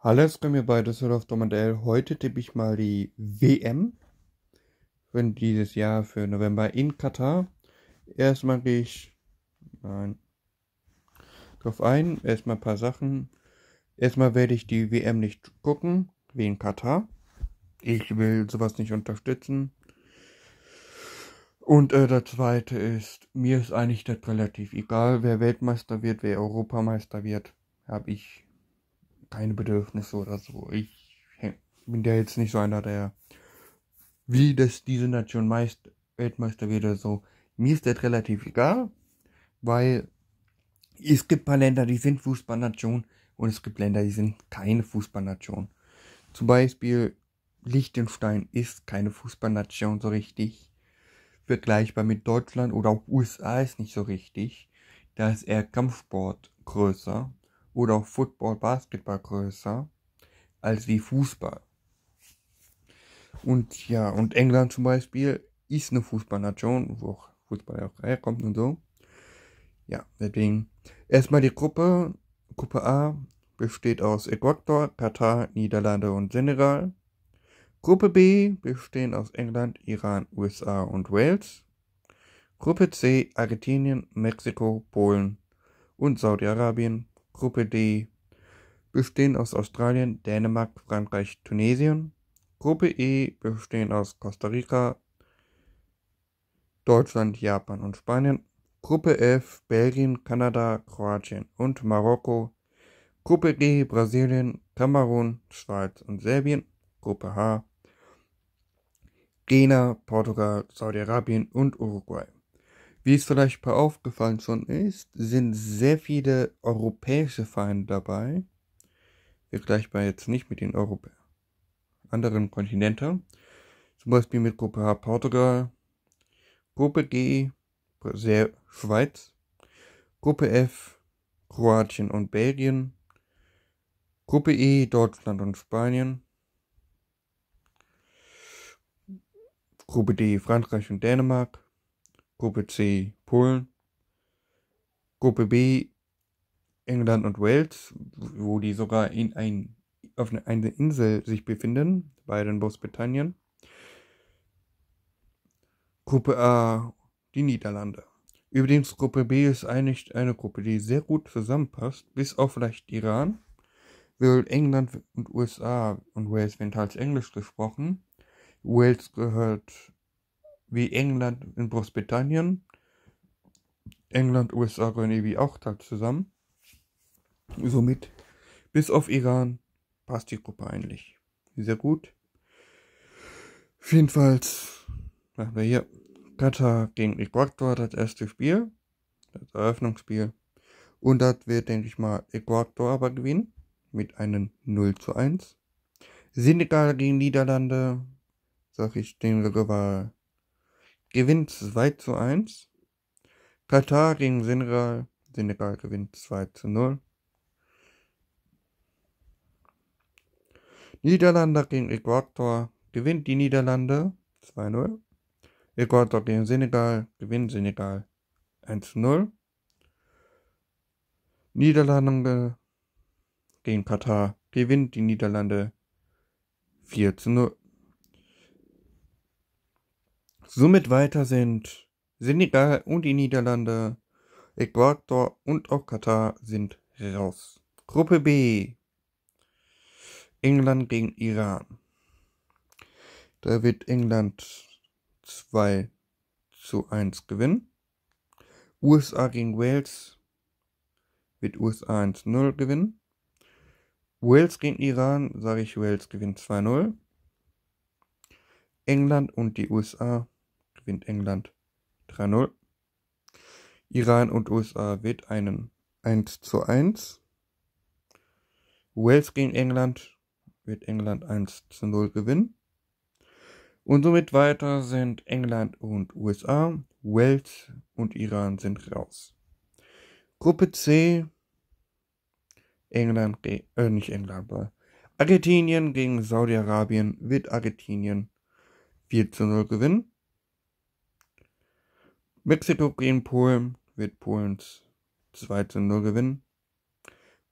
Hallo, es kommen wir bei Düsseldorf Domandell. Heute tippe ich mal die WM für dieses Jahr für November in Katar. Erstmal gehe ich nein, drauf ein. Erstmal ein paar Sachen. Erstmal werde ich die WM nicht gucken, wie in Katar. Ich will sowas nicht unterstützen. Und äh, der zweite ist, mir ist eigentlich das relativ egal, wer Weltmeister wird, wer Europameister wird. Habe ich keine Bedürfnisse oder so. Ich bin der jetzt nicht so einer, der wie das diese Nation halt meist Weltmeister wird oder so. Mir ist das relativ egal, weil es gibt ein paar Länder, die sind Fußballnation und es gibt Länder, die sind keine Fußballnation. Zum Beispiel Liechtenstein ist keine Fußballnation so richtig. Vergleichbar mit Deutschland oder auch USA ist nicht so richtig. Da ist eher Kampfsport größer oder auch Football, Basketball größer als wie Fußball. Und ja, und England zum Beispiel ist eine Fußballnation, wo auch Fußball auch herkommt und so. Ja, deswegen erstmal die Gruppe. Gruppe A besteht aus Ecuador, Katar, Niederlande und Senegal. Gruppe B bestehen aus England, Iran, USA und Wales. Gruppe C Argentinien, Mexiko, Polen und Saudi-Arabien. Gruppe D bestehen aus Australien, Dänemark, Frankreich, Tunesien. Gruppe E bestehen aus Costa Rica, Deutschland, Japan und Spanien. Gruppe F Belgien, Kanada, Kroatien und Marokko. Gruppe G Brasilien, Kamerun, Schweiz und Serbien. Gruppe H Ghana, Portugal, Saudi-Arabien und Uruguay. Wie es vielleicht bei aufgefallen schon ist, sind sehr viele europäische Vereine dabei, vergleichbar jetzt nicht mit den Europä anderen Kontinenten, zum Beispiel mit Gruppe A Portugal, Gruppe G sehr Schweiz, Gruppe F Kroatien und Belgien, Gruppe E Deutschland und Spanien, Gruppe D Frankreich und Dänemark, Gruppe C Polen, Gruppe B England und Wales, wo die sogar in ein, auf einer Insel sich befinden, bei den Großbritannien. Gruppe A die Niederlande. Übrigens, Gruppe B ist eigentlich eine Gruppe, die sehr gut zusammenpasst, bis auf vielleicht Iran, weil England und USA und Wales werden teils Englisch gesprochen. Wales gehört wie England in Großbritannien. England, USA gehören irgendwie auch da zusammen. Somit, bis auf Iran, passt die Gruppe eigentlich sehr gut. jedenfalls machen wir hier Katar gegen Ecuador das erste Spiel, das Eröffnungsspiel. Und das wird, denke ich mal, Ecuador aber gewinnen mit einem 0 zu 1. Senegal gegen Niederlande, sag ich, den Rival gewinnt 2 zu 1. Katar gegen Senegal. Senegal gewinnt 2 zu 0. Niederlande gegen Ecuador gewinnt die Niederlande 2-0. Ecuador gegen Senegal gewinnt Senegal 1-0. Niederlande gegen Katar gewinnt die Niederlande 4 0. Somit weiter sind Senegal und die Niederlande, Ecuador und auch Katar sind raus. Gruppe B. England gegen Iran. Da wird England 2 zu 1 gewinnen. USA gegen Wales wird USA 1-0 gewinnen. Wales gegen Iran, sage ich, Wales gewinnt 2-0. England und die USA gewinnt England 3-0. Iran und USA wird einen 1 zu 1. Wales gegen England wird England 1 zu 0 gewinnen. Und somit weiter sind England und USA, Wales und Iran sind raus. Gruppe C, England, äh, nicht England, aber Argentinien gegen Saudi-Arabien wird Argentinien 4 zu 0 gewinnen. Mexiko gegen Polen wird Polens 2 zu 0 gewinnen.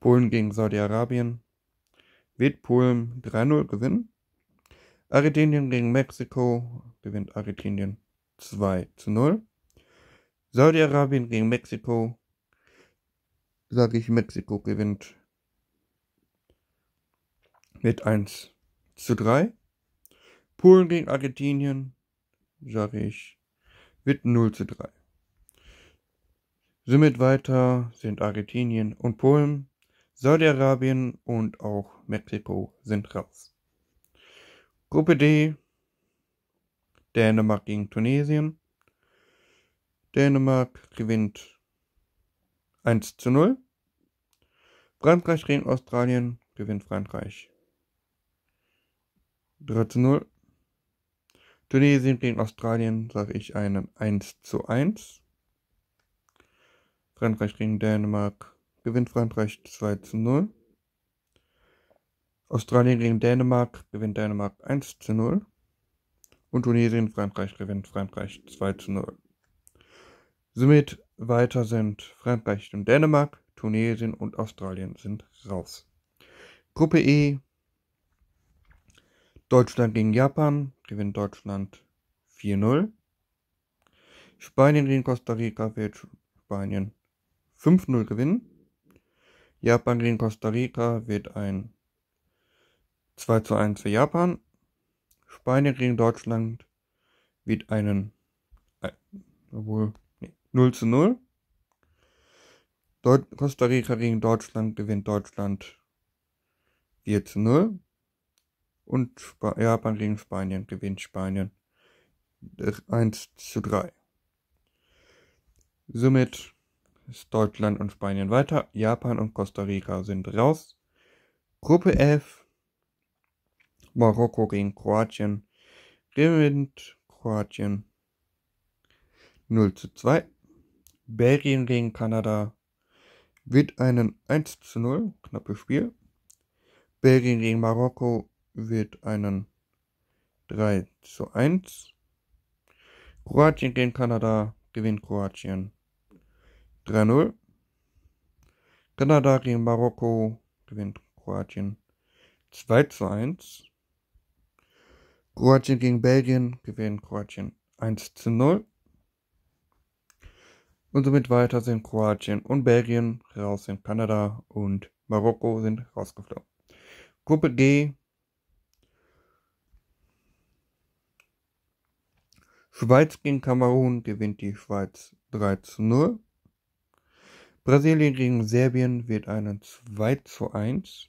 Polen gegen Saudi-Arabien wird Polen 3-0 gewinnen. Argentinien gegen Mexiko gewinnt Argentinien 2 zu 0. Saudi-Arabien gegen Mexiko sage ich, Mexiko gewinnt mit 1 zu 3. Polen gegen Argentinien sage ich wird 0 zu 3. Somit weiter sind Argentinien und Polen, Saudi-Arabien und auch Mexiko sind raus. Gruppe D, Dänemark gegen Tunesien. Dänemark gewinnt 1 zu 0. Frankreich gegen Australien gewinnt Frankreich 3 zu 0. Tunesien gegen Australien sage ich einen 1 zu 1. Frankreich gegen Dänemark gewinnt Frankreich 2 zu 0. Australien gegen Dänemark gewinnt Dänemark 1 zu 0. Und Tunesien, Frankreich gewinnt Frankreich 2 zu 0. Somit weiter sind Frankreich und Dänemark, Tunesien und Australien sind raus. Gruppe E Deutschland gegen Japan gewinnt Deutschland 4-0. Spanien gegen Costa Rica wird Spanien 5-0 gewinnen. Japan gegen Costa Rica wird ein 2 zu 1 für Japan. Spanien gegen Deutschland wird einen äh, obwohl, nee, 0 zu 0. Deut Costa Rica gegen Deutschland gewinnt Deutschland 4 zu 0. Und Sp Japan gegen Spanien gewinnt Spanien 1 äh, zu 3. Somit ist Deutschland und Spanien weiter. Japan und Costa Rica sind raus. Gruppe 11. Marokko gegen Kroatien. Gewinnt Kroatien 0 zu 2. Belgien gegen Kanada wird einen 1 zu 0, knappes Spiel. Belgien gegen Marokko wird einen 3 zu 1. Kroatien gegen Kanada gewinnt Kroatien 3-0. Kanada gegen Marokko gewinnt Kroatien 2 zu 1. Kroatien gegen Belgien gewinnt Kroatien 1 zu 0. Und somit weiter sind Kroatien und Belgien raus in Kanada und Marokko sind rausgeflogen. Gruppe G Schweiz gegen Kamerun gewinnt die Schweiz 3 zu 0. Brasilien gegen Serbien wird einen 2 zu 1.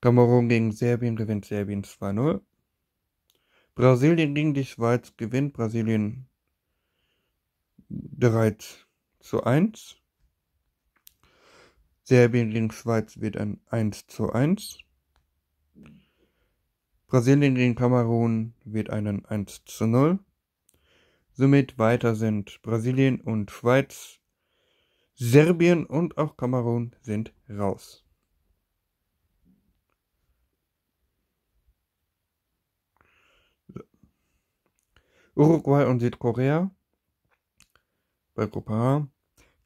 Kamerun gegen Serbien gewinnt Serbien 2-0. Brasilien gegen die Schweiz gewinnt Brasilien 3 zu 1. Serbien gegen Schweiz wird ein 1 zu 1. Brasilien gegen Kamerun wird einen 1 zu 0. Somit weiter sind Brasilien und Schweiz, Serbien und auch Kamerun sind raus. Uruguay und Südkorea bei Gruppe H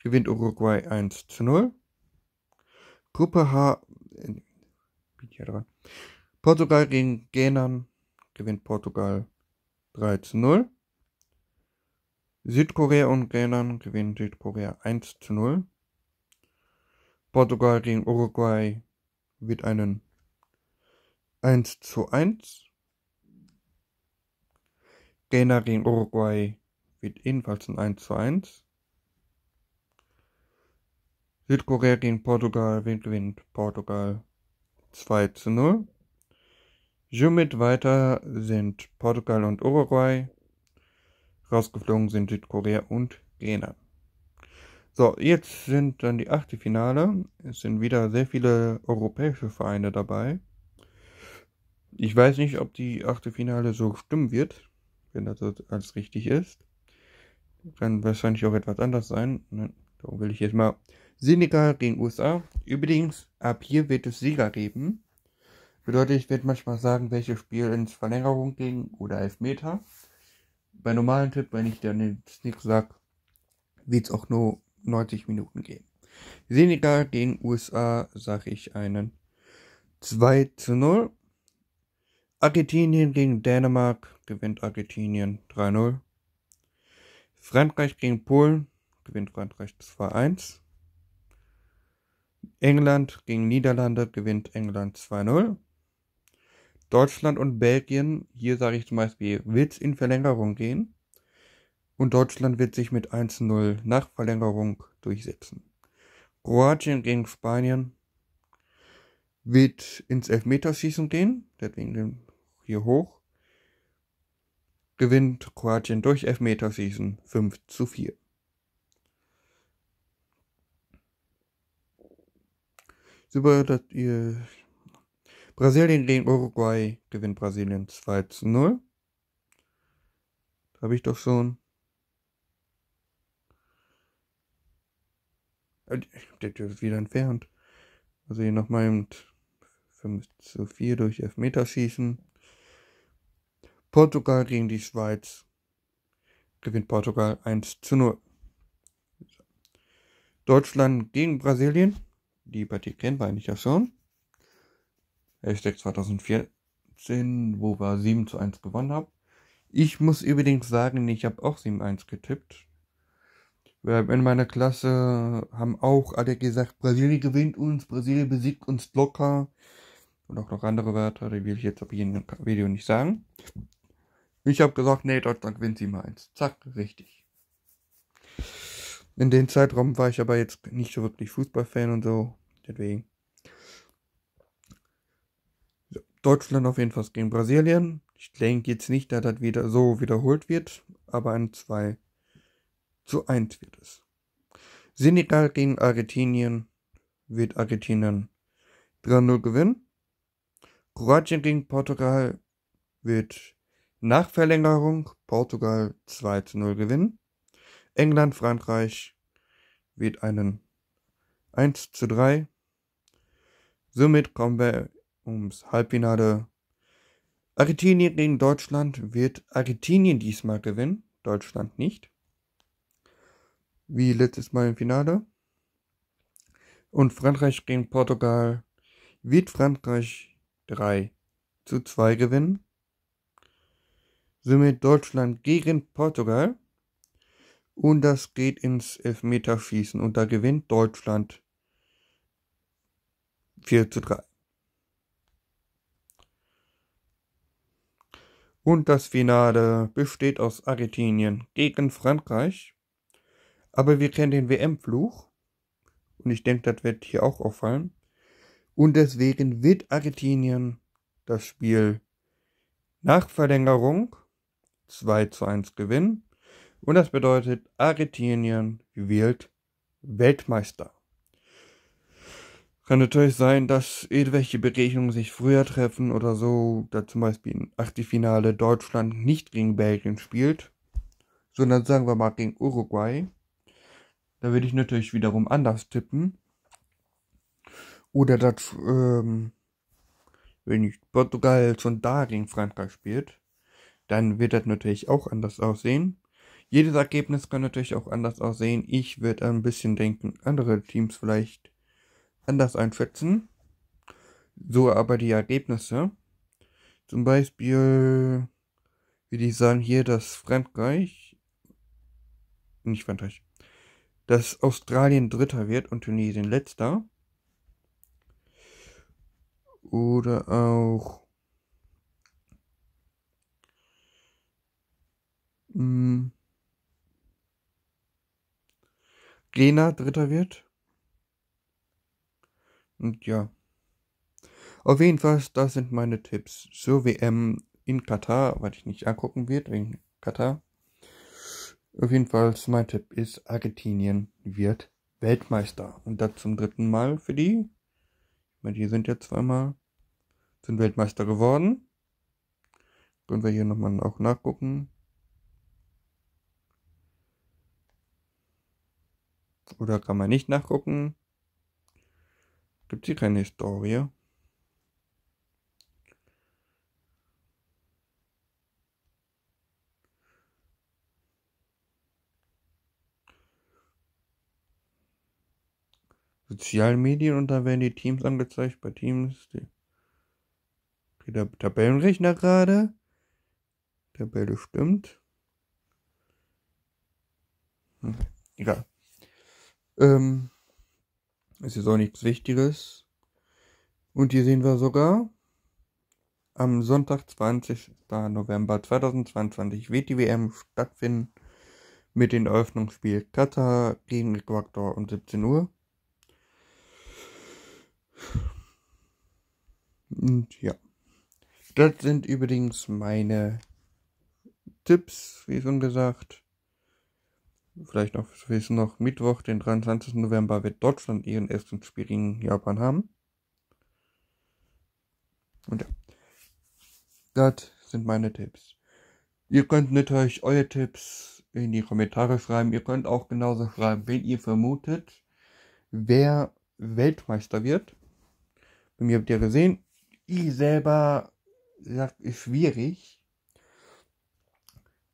gewinnt Uruguay 1 zu 0. Gruppe H, bin hier dran. Portugal gegen Genern gewinnt Portugal 3 zu 0. Südkorea und Genern gewinnen Südkorea 1 zu 0. Portugal gegen Uruguay wird einen 1 zu 1. Genern gegen Uruguay wird ebenfalls ein 1 zu 1. Südkorea gegen Portugal gewinnt Portugal 2 zu 0. Somit weiter sind Portugal und Uruguay. Rausgeflogen sind Südkorea und Ghana. So, jetzt sind dann die Achtelfinale. Es sind wieder sehr viele europäische Vereine dabei. Ich weiß nicht, ob die Achtelfinale so stimmen wird, wenn das alles richtig ist. Kann wahrscheinlich auch etwas anders sein. Ne? Darum will ich jetzt mal Senegal gegen USA. Übrigens, ab hier wird es Sieger geben. Bedeutet, ich werde manchmal sagen, welches Spiel ins Verlängerung ging oder Elfmeter. Bei normalen Tipp, wenn ich dann jetzt nichts sage, wird es auch nur 90 Minuten gehen. Senegal gegen USA sage ich einen 2 zu 0. Argentinien gegen Dänemark gewinnt Argentinien 3-0. Frankreich gegen Polen gewinnt Frankreich 2-1. England gegen Niederlande gewinnt England 2-0. Deutschland und Belgien, hier sage ich zum Beispiel, wird es in Verlängerung gehen. Und Deutschland wird sich mit 1-0 nach Verlängerung durchsetzen. Kroatien gegen Spanien wird ins Elfmeterschießen gehen, deswegen hier hoch. Gewinnt Kroatien durch Elfmeterschießen 5 zu 4. Super, dass ihr Brasilien gegen Uruguay gewinnt Brasilien 2 zu 0. Habe ich doch schon. Äh, der wird wieder entfernt. Also hier nochmal eben 5 zu 4 durch schießen. Portugal gegen die Schweiz. Gewinnt Portugal 1 zu 0. Deutschland gegen Brasilien. Die Partie kennen wir eigentlich ja schon. Hashtag 2014, wo wir 7 zu 1 gewonnen haben. Ich muss übrigens sagen, ich habe auch 7-1 getippt. In meiner Klasse haben auch alle gesagt, Brasilien gewinnt uns, Brasilien besiegt uns locker. Und auch noch andere Wörter, die will ich jetzt auf jedem Video nicht sagen. Ich habe gesagt, nee, Deutschland gewinnt 7-1. Zack, richtig. In dem Zeitraum war ich aber jetzt nicht so wirklich Fußballfan und so. Deswegen. Deutschland auf jeden Fall gegen Brasilien. Ich denke jetzt nicht, dass das wieder so wiederholt wird, aber ein 2 zu 1 wird es. Senegal gegen Argentinien wird Argentinien 3-0 gewinnen. Kroatien gegen Portugal wird nach Verlängerung Portugal 2 zu 0 gewinnen. England, Frankreich wird einen 1 zu 3. Somit kommen wir ums Halbfinale. Argentinien gegen Deutschland wird Argentinien diesmal gewinnen, Deutschland nicht. Wie letztes Mal im Finale. Und Frankreich gegen Portugal wird Frankreich 3 zu 2 gewinnen. Somit Deutschland gegen Portugal. Und das geht ins Elfmeterschießen und da gewinnt Deutschland 4 zu 3. Und das Finale besteht aus Argentinien gegen Frankreich. Aber wir kennen den WM-Fluch. Und ich denke, das wird hier auch auffallen. Und deswegen wird Argentinien das Spiel nach Verlängerung 2 zu 1 gewinnen. Und das bedeutet, Argentinien wird Weltmeister. Kann natürlich sein, dass irgendwelche Begegnungen sich früher treffen oder so, da zum Beispiel in Achtelfinale Deutschland nicht gegen Belgien spielt, sondern sagen wir mal gegen Uruguay. Da würde ich natürlich wiederum anders tippen. Oder dass, ähm, wenn ich Portugal schon da gegen Frankreich spielt, dann wird das natürlich auch anders aussehen. Jedes Ergebnis kann natürlich auch anders aussehen. Ich würde ein bisschen denken, andere Teams vielleicht anders einschätzen. So aber die Ergebnisse. Zum Beispiel würde ich sagen hier das Frankreich, nicht Frankreich, dass Australien Dritter wird und Tunesien Letzter. Oder auch mh, hm, Ghana Dritter wird und ja. Auf jeden Fall, das sind meine Tipps. Zur WM in Katar, was ich nicht angucken wird, wegen Katar. Auf jeden Fall, mein Tipp ist, Argentinien wird Weltmeister. Und das zum dritten Mal für die. Ich meine, die sind ja zweimal, sind Weltmeister geworden. Können wir hier nochmal auch nachgucken. Oder kann man nicht nachgucken? Gibt hier keine Historie? sozialen Medien und da werden die Teams angezeigt. Bei Teams die, die der Tabellenrechner gerade. Tabelle stimmt. Hm, egal. Ähm, ist jetzt auch nichts Wichtiges. Und hier sehen wir sogar am Sonntag, 20. November 2022 wird die WM stattfinden mit dem Eröffnungsspiel Katar gegen Ecuador um 17 Uhr. Und ja, das sind übrigens meine Tipps, wie schon gesagt vielleicht noch wissen noch, Mittwoch, den 23. November, wird Deutschland ihren ersten Spiel in Japan haben. Und ja, das sind meine Tipps. Ihr könnt natürlich eure Tipps in die Kommentare schreiben. Ihr könnt auch genauso schreiben, wenn ihr vermutet, wer Weltmeister wird. Bei mir habt ihr gesehen, ich selber sagt, ist schwierig.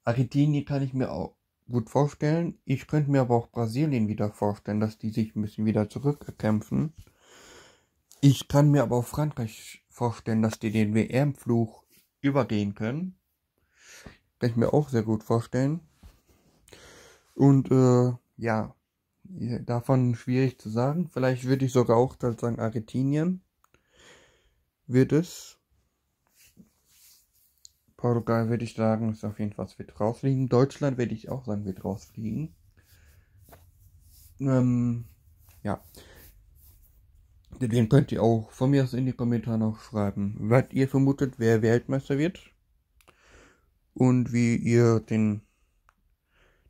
Argentinien kann ich mir auch gut vorstellen. Ich könnte mir aber auch Brasilien wieder vorstellen, dass die sich ein bisschen wieder zurückkämpfen. Ich kann mir aber auch Frankreich vorstellen, dass die den WM-Fluch übergehen können. Kann ich mir auch sehr gut vorstellen. Und äh, ja, davon schwierig zu sagen. Vielleicht würde ich sogar auch sagen, Argentinien wird es. Portugal würde ich sagen, ist auf jeden Fall wird rausfliegen. Deutschland würde ich auch sagen, wird rausfliegen. Ähm, ja. Deswegen könnt ihr auch von mir aus in die Kommentare noch schreiben, was ihr vermutet, wer Weltmeister wird. Und wie ihr den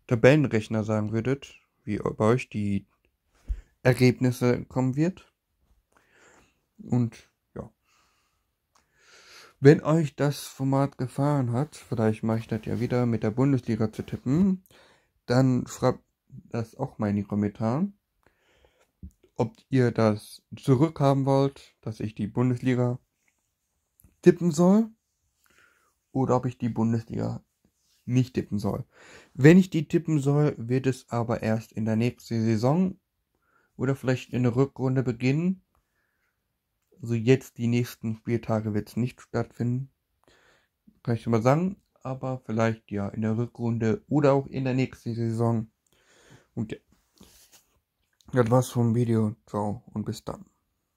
Tabellenrechner sagen würdet, wie bei euch die Ergebnisse kommen wird. Und wenn euch das Format gefallen hat, vielleicht mache ich das ja wieder mit der Bundesliga zu tippen, dann schreibt das auch mal in die Kommentare. Ob ihr das zurückhaben wollt, dass ich die Bundesliga tippen soll oder ob ich die Bundesliga nicht tippen soll. Wenn ich die tippen soll, wird es aber erst in der nächsten Saison oder vielleicht in der Rückrunde beginnen also jetzt die nächsten Spieltage wird es nicht stattfinden. Kann ich schon mal sagen. Aber vielleicht ja in der Rückrunde oder auch in der nächsten Saison. Und ja. Das war's vom Video. Ciao und bis dann.